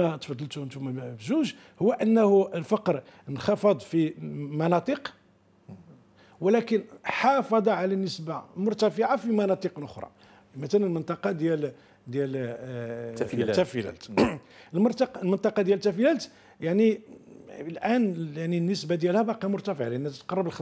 ما تفضلتوا انتم بجوج هو انه الفقر انخفض في مناطق ولكن حافظ على نسبه مرتفعه في مناطق اخرى مثلا المنطقه ديال ديال آه، تفيلت, نعم. المرتق المنطقه ديال تفيلت يعني الان يعني النسبه ديالها باقي مرتفعه لان تقرب ل 15%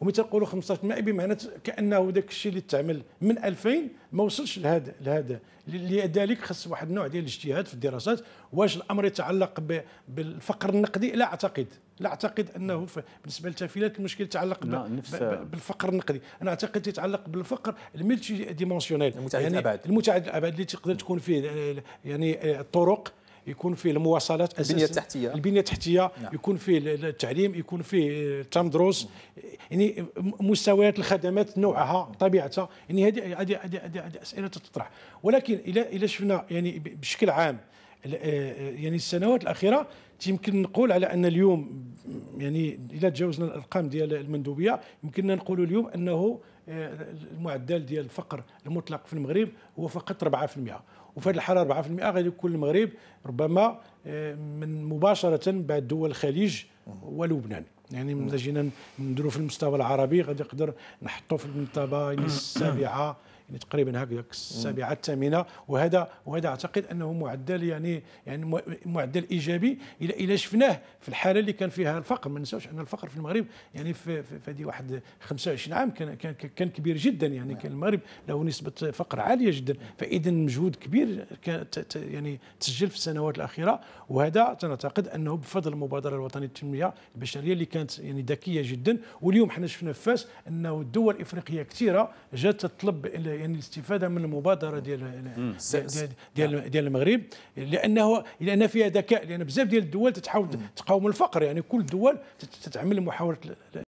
وملي تنقولوا 15 مائي بمعنى كانه داك الشيء اللي تعمل من 2000 ما وصلش لهذا لهذا لذلك خص واحد النوع ديال الاجتهاد في الدراسات واش الامر يتعلق بالفقر النقدي لا اعتقد لا اعتقد انه بالنسبه للتافيلات المشكل يتعلق بالفقر النقدي انا اعتقد يتعلق بالفقر الملتي ديمونسيونيل المتعدد يعني الابعاد المتعدد الابعاد اللي تقدر تكون فيه يعني الطرق يكون فيه المواصلات البنيه التحتيه البنيه التحتيه نعم. يكون فيه التعليم يكون فيه التمدرس يعني مستويات الخدمات نوعها طبيعتها يعني هذه هذه هذه اسئله تطرح ولكن الى الى شفنا يعني بشكل عام آه، يعني السنوات الاخيره يمكن نقول على ان اليوم يعني الى تجاوزنا الارقام ديال المندوبيه يمكننا نقول اليوم انه آه، المعدل ديال الفقر المطلق في المغرب هو فقط 4% وفي هذه الحاله 4% غادي يكون المغرب ربما آه، من مباشره بعد دول الخليج ولبنان يعني من نعم. جينا نديرو في المستوى العربي غادي نقدر نحطو في المرتبه السابعه يعني تقريبا هكذا السابعه الثامنه وهذا وهذا اعتقد انه معدل يعني يعني معدل ايجابي الى الى شفناه في الحاله اللي كان فيها الفقر ما نساوش ان الفقر في المغرب يعني في في هذه واحد 25 عام كان كان كان كبير جدا يعني نعم. كان المغرب له نسبه فقر عاليه جدا نعم. فاذا مجهود كبير كان يعني تسجل في السنوات الاخيره وهذا تنعتقد انه بفضل المبادره الوطنيه للتنميه البشريه اللي كانت يعني ذكيه جدا واليوم حنا شفنا في فاس انه الدول الافريقيه كثيره جات تطلب يعني الاستفاده من المبادره ديال ديال, ديال نعم. ديال المغرب لانه لان فيها ذكاء لان بزاف ديال الدول تحاول تقاوم الفقر يعني كل الدول تتعمل محاوله